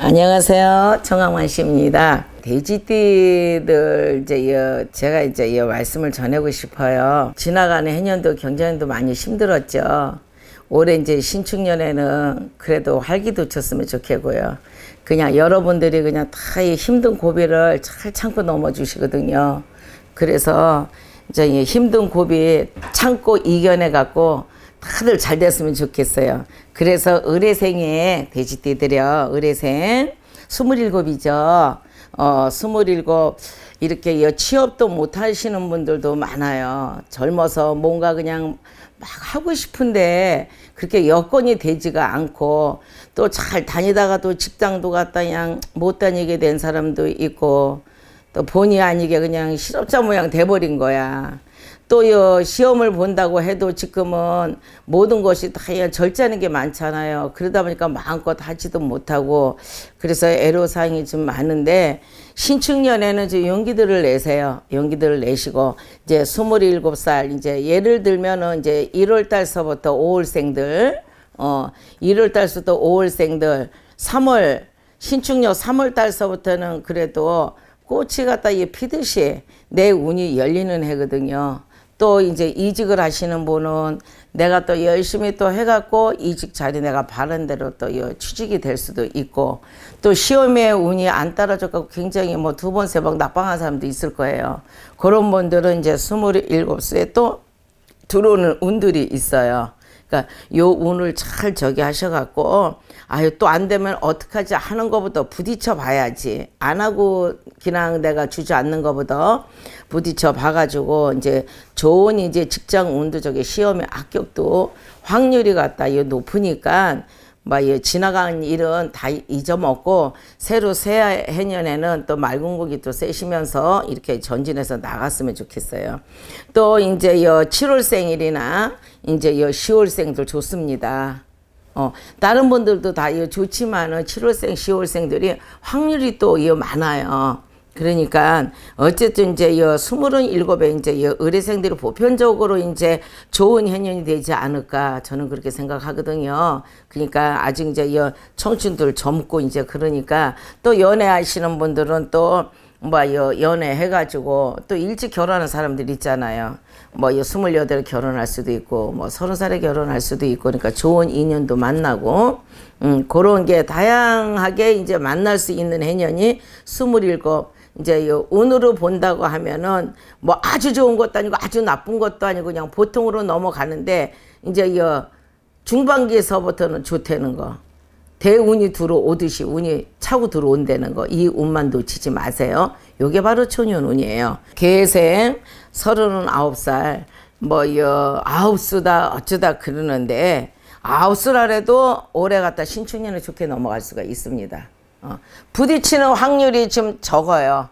안녕하세요. 정황환 씨입니다. 돼지띠들 이제 제가 이제 이 말씀을 전하고 싶어요. 지나가는 해년도 경자년도 많이 힘들었죠. 올해 이제 신축년에는 그래도 활기도 쳤으면 좋겠고요. 그냥 여러분들이 그냥 다 이 힘든 고비를 잘 참고 넘어주시거든요. 그래서 이제 힘든 고비 참고 이겨내 갖고 다들 잘 됐으면 좋겠어요. 그래서 의뢰생에 돼지띠들여 의뢰생 27이죠. 어, 27 이렇게 취업도 못 하시는 분들도 많아요. 젊어서 뭔가 그냥 막 하고 싶은데 그렇게 여건이 되지가 않고 또 잘 다니다가도 직장도 갔다 그냥 못 다니게 된 사람도 있고 또 본의 아니게 그냥 실업자 모양 돼버린 거야. 또요 시험을 본다고 해도 지금은 모든 것이 다 절제하는 게 많잖아요. 그러다 보니까 마음껏 하지도 못하고 그래서 애로사항이 좀 많은데 신축년에는 지금 용기들을 내세요. 용기들을 내시고 이제 스물일곱 살 이제 예를 들면은 이제 일월달서부터오월생들어일월달서부터오월생들삼월 신축년 삼월달서부터는 그래도 꽃이 갖다 이 피듯이 내 운이 열리는 해거든요. 또 이제 이직을 하시는 분은 내가 또 열심히 또 해갖고 이직 자리 내가 바른 대로 또 취직이 될 수도 있고 또 시험에 운이 안 따라줘갖고 굉장히 뭐 두 번 세 번 낙방한 사람도 있을 거예요. 그런 분들은 이제 스물일곱 세 또 들어오는 운들이 있어요. 그러니까 요 운을 잘 저기 하셔갖고 아유 또 안 되면 어떡하지 하는 거부터 부딪혀 봐야지 안 하고 그냥 내가 주저앉는 거부터 부딪혀 봐가지고 이제 좋은 이제 직장 운도 저기 시험에 합격도 확률이 같다 이 높으니까 막 뭐, 예, 지나간 일은 다 잊어먹고 새로 새 해년에는 또 맑은 고기 또 쐬시면서 이렇게 전진해서 나갔으면 좋겠어요. 또 이제 여 7월생일이나 이제 여 10월생들 좋습니다. 어, 다른 분들도 다 좋지만은 7월생, 10월생들이 확률이 또 많아요. 그러니까 어쨌든 이제 여 스물일곱에 은 이제 여 의뢰생들이 보편적으로 이제 좋은 현년이 되지 않을까 저는 그렇게 생각하거든요. 그러니까 아직 이제 여 청춘들 젊고 이제 그러니까 또 연애하시는 분들은 또뭐여 연애해가지고 또 일찍 결혼하는 사람들 있잖아요. 뭐여스물여덟 결혼할 수도 있고 뭐 서른 살에 결혼할 수도 있고 그러니까 좋은 인연도 만나고 음 그런 게 다양하게 이제 만날 수 있는 해년이 스물일곱 이제 이 운으로 본다고 하면은 뭐 아주 좋은 것도 아니고 아주 나쁜 것도 아니고 그냥 보통으로 넘어가는데 이제 이 중반기에서부터는 좋다는 거. 대운이 들어오듯이 운이 차고 들어온다는 거. 이 운만 놓치지 마세요. 요게 바로 초년운이에요. 개생 서른은 아홉 살 뭐 이 아홉수다 어쩌다 그러는데 아홉수라래도 오래 갔다 신춘년에 좋게 넘어갈 수가 있습니다. 어. 부딪히는 확률이 좀 적어요.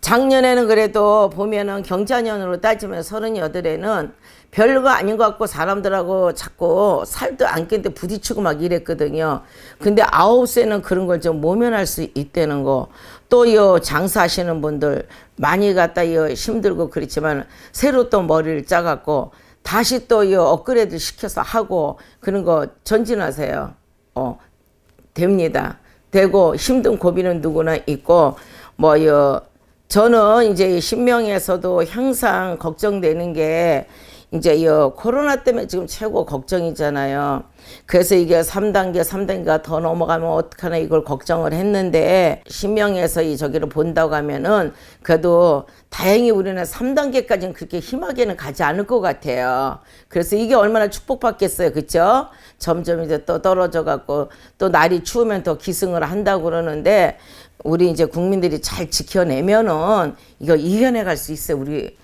작년에는 그래도 보면은 경자년으로 따지면 38에는 별거 아닌 것 같고 사람들하고 자꾸 살도 안 깼는데 부딪히고 막 이랬거든요. 근데 아홉 세는 그런 걸 좀 모면할 수 있다는 거. 또요 장사하시는 분들 많이 갔다요 힘들고 그렇지만 새로 또 머리를 짜갖고 다시 또요 업그레이드 시켜서 하고 그런 거 전진하세요. 어, 됩니다. 되고 힘든 고비는 누구나 있고 뭐요 저는 이제 신명에서도 항상 걱정되는 게 이제 이 코로나 때문에 지금 최고 걱정이잖아요. 그래서 이게 3단계, 3단계가 더 넘어가면 어떡하나 이걸 걱정을 했는데 신명에서 이 저기를 본다고 하면은 그래도 다행히 우리는 3단계까지는 그렇게 희망에는 가지 않을 것 같아요. 그래서 이게 얼마나 축복받겠어요. 그쵸? 점점 이제 또 떨어져 갖고 또 날이 추우면 더 기승을 한다고 그러는데 우리 이제 국민들이 잘 지켜내면은 이거 이겨내 갈 수 있어요. 우리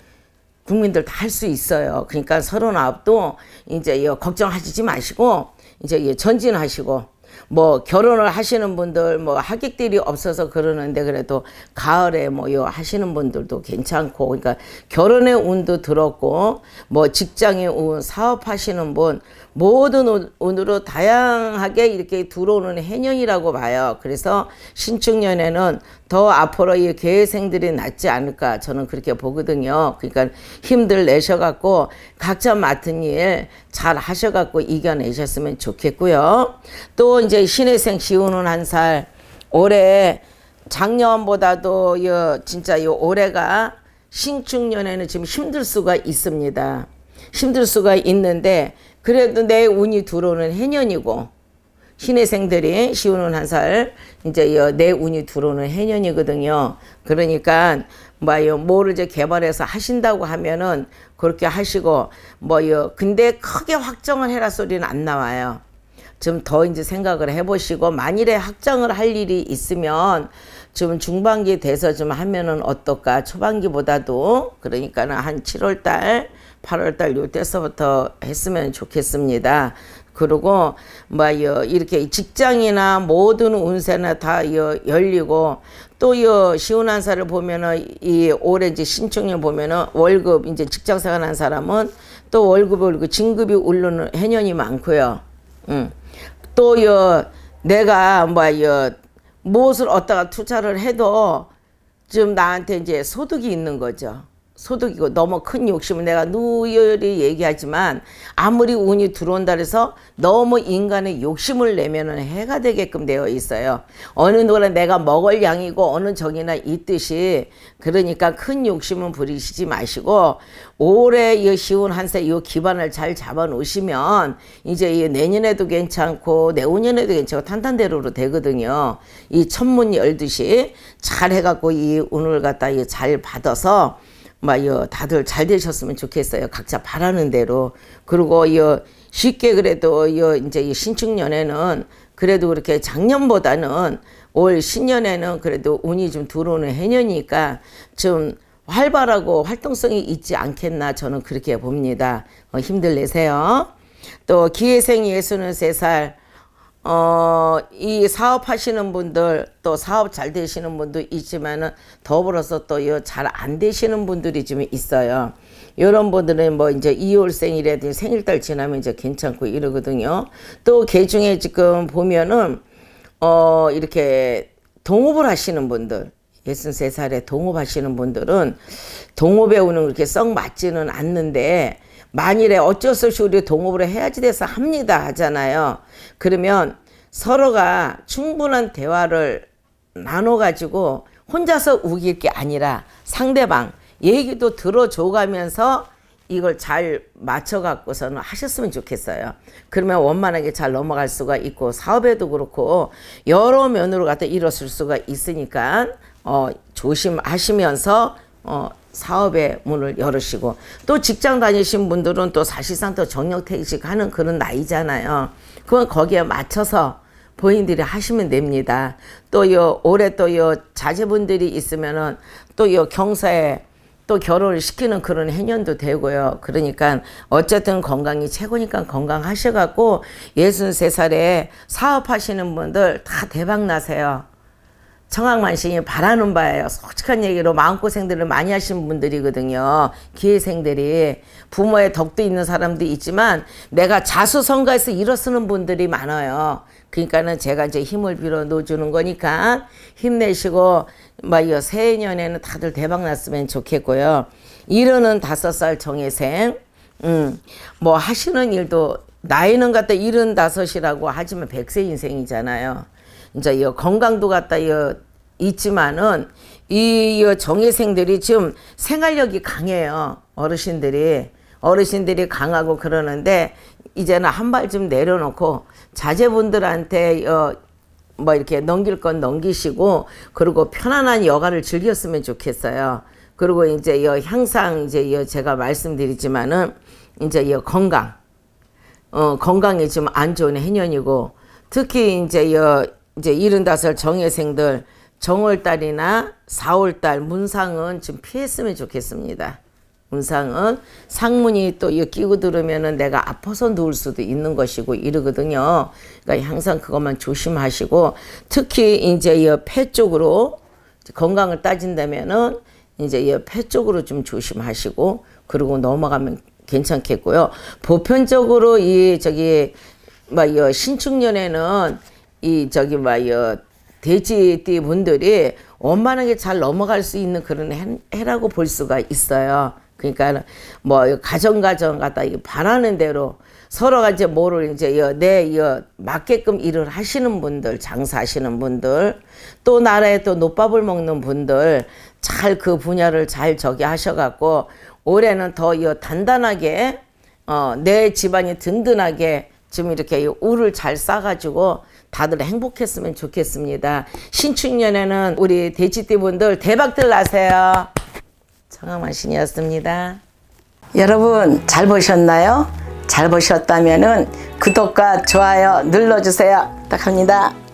국민들 다 할 수 있어요. 그러니까 서른아홉도 이제 걱정하시지 마시고 이제 예, 전진하시고 뭐 결혼을 하시는 분들 뭐 하객들이 없어서 그러는데 그래도 가을에 뭐요 하시는 분들도 괜찮고 그러니까 결혼의 운도 들었고 뭐 직장의 운 사업하시는 분 모든 운으로 다양하게 이렇게 들어오는 해년이라고 봐요. 그래서 신축년에는 더 앞으로 이 계생들이 낫지 않을까 저는 그렇게 보거든요. 그러니까 힘들 내셔갖고 각자 맡은 일 잘 하셔갖고 이겨내셨으면 좋겠고요. 또 이제 신혜생 시우는 한 살 올해 작년보다도 요 진짜 요 올해가 신축년에는 지금 힘들 수가 있습니다. 힘들 수가 있는데 그래도 내 운이 들어오는 해년이고 신혜생들이 시우는 한살 이제 내 운이 들어오는 해년이거든요. 그러니까 뭐요 뭐를 이제 개발해서 하신다고 하면은 그렇게 하시고 뭐요 근데 크게 확정을 해라 소리는 안 나와요. 좀 더 이제 생각을 해보시고 만일에 확정을 할 일이 있으면 좀중반기 돼서 좀 하면은 어떨까 초반기보다도 그러니까는 한 7월달 8월달 요 때서부터 했으면 좋겠습니다. 그리고 뭐 이렇게 직장이나 모든 운세나 다 열리고 또이 시운한 사를 보면은 이 오렌지 신청년 보면은 월급 이제 직장 생활한 사람은 또 월급을 그 진급이 오르는 해년이 많고요. 음. 또이 내가 뭐이 무엇을 어디다가 투자를 해도 지금 나한테 이제 소득이 있는 거죠. 소득이고 너무 큰 욕심은 내가 누열이 얘기하지만 아무리 운이 들어온다 해서 너무 인간의 욕심을 내면은 해가 되게끔 되어 있어요. 어느 노래 내가 먹을 양이고 어느 정이나 있듯이 그러니까 큰 욕심은 부리시지 마시고 올해 이 시운 한세 이 기반을 잘 잡아 놓으시면 이제 이 내년에도 괜찮고 내후년에도 괜찮고 탄탄대로로 되거든요. 이 천문 열듯이 잘 해갖고 이 운을 갖다 잘 받아서 막여 다들 잘 되셨으면 좋겠어요. 각자 바라는 대로. 그리고 여 쉽게 그래도 여 이제 이 신축년에는 그래도 그렇게 작년보다는 올 신년에는 그래도 운이 좀 들어오는 해년이니까 좀 활발하고 활동성이 있지 않겠나 저는 그렇게 봅니다. 어, 힘들 내세요. 또 기회생 예수는 세살 어, 이 사업하시는 분들 또 사업 잘 되시는 분도 있지만은 더불어서 또잘안 되시는 분들이 좀 있어요. 이런 분들은 뭐 이제 이월생이라든지 생일달 지나면 이제 괜찮고 이러거든요. 또개 그 중에 지금 보면은 어, 이렇게 동업을 하시는 분들 63살에 동업하시는 분들은 동업에 오는 그렇게 썩 맞지는 않는데 만일에 어쩔 수 없이 우리 동업을 해야지 돼서 합니다 하잖아요. 그러면 서로가 충분한 대화를 나눠가지고 혼자서 우길 게 아니라 상대방 얘기도 들어줘가면서 이걸 잘 맞춰갖고서는 하셨으면 좋겠어요. 그러면 원만하게 잘 넘어갈 수가 있고 사업에도 그렇고 여러 면으로 갖다 이뤘을 수가 있으니까 어, 조심하시면서 어, 사업의 문을 열으시고 또 직장 다니신 분들은 또 사실상 또정력퇴직하는 그런 나이잖아요. 그건 거기에 맞춰서 본인들이 하시면 됩니다. 또 요 올해 또 요 자제분들이 있으면은 또 요 경사에 또 결혼을 시키는 그런 해년도 되고요. 그러니까 어쨌든 건강이 최고니까 건강하셔갖고 63살에 사업하시는 분들 다 대박 나세요. 청학만신이 바라는 바예요. 솔직한 얘기로 마음고생들을 많이 하시는 분들이거든요. 기회생들이. 부모의 덕도 있는 사람도 있지만 내가 자수성가해서 일어서는 분들이 많아요. 그러니까는 제가 이제 힘을 빌어 놓주는 거니까 힘내시고 막이 뭐 새해년에는 다들 대박 났으면 좋겠고요. 이르는 다섯 살 정예생. 음, 뭐 하시는 일도 나이는 갖다 일흔 다섯이라고 하지만 백세 인생이잖아요. 이제 이 건강도 갖다 이 있지만은 이 정예생들이 지금 생활력이 강해요. 어르신들이 어르신들이 강하고 그러는데 이제는 한 발쯤 내려놓고 자제분들한테 어, 뭐 이렇게 넘길 건 넘기시고 그리고 편안한 여가를 즐겼으면 좋겠어요. 그리고 이제 이향상 이제 이 제가 말씀드리지만은 이제 이 건강 어, 건강이 지금 안 좋은 해년이고 특히 이제 이 이제 75살 정예생들 정월달이나 4월달 문상은 좀 피했으면 좋겠습니다. 문상은 상문이 또 끼고 들으면은 내가 아파서 누울 수도 있는 것이고 이러거든요. 그러니까 항상 그것만 조심하시고 특히 이제 이폐 쪽으로 건강을 따진다면은 이제 이폐 쪽으로 좀 조심하시고 그리고 넘어가면 괜찮겠고요. 보편적으로 이 저기 막이 신축년에는 이 저기 뭐여 돼지띠 분들이 원만하게 잘 넘어갈 수 있는 그런 해, 해라고 볼 수가 있어요. 그러니까 뭐 가정 가정 갖다 바라는 대로 서로가 이제 뭐를 이제 내 맞게끔 일을 하시는 분들 장사하시는 분들 또 나라에 또노밥을 먹는 분들 잘 그 분야를 잘 저기 하셔갖고 올해는 더 단단하게 어, 내 집안이 든든하게 좀 이렇게 우를 잘 싸가지고 다들 행복했으면 좋겠습니다. 신축년에는 우리 대치띠분들 대박들 나세요. 청아마신이었습니다. 여러분 잘 보셨나요? 잘 보셨다면 구독과 좋아요 눌러주세요. 부탁합니다.